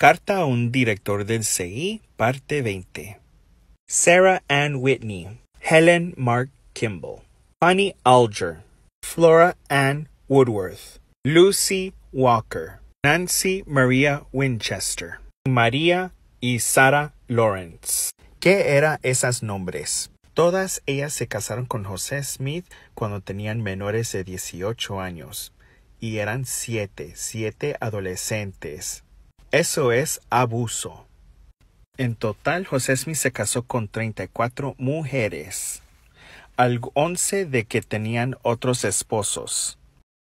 Carta a un director del CI, parte 20. Sarah Ann Whitney, Helen Mark Kimball, Fanny Alger, Flora Ann Woodworth, Lucy Walker, Nancy Maria Winchester, María y Sarah Lawrence. ¿Qué eran esas nombres? Todas ellas se casaron con José Smith cuando tenían menores de 18 años y eran siete, siete adolescentes. Eso es abuso. En total, José Smith se casó con 34 mujeres, al 11 de que tenían otros esposos.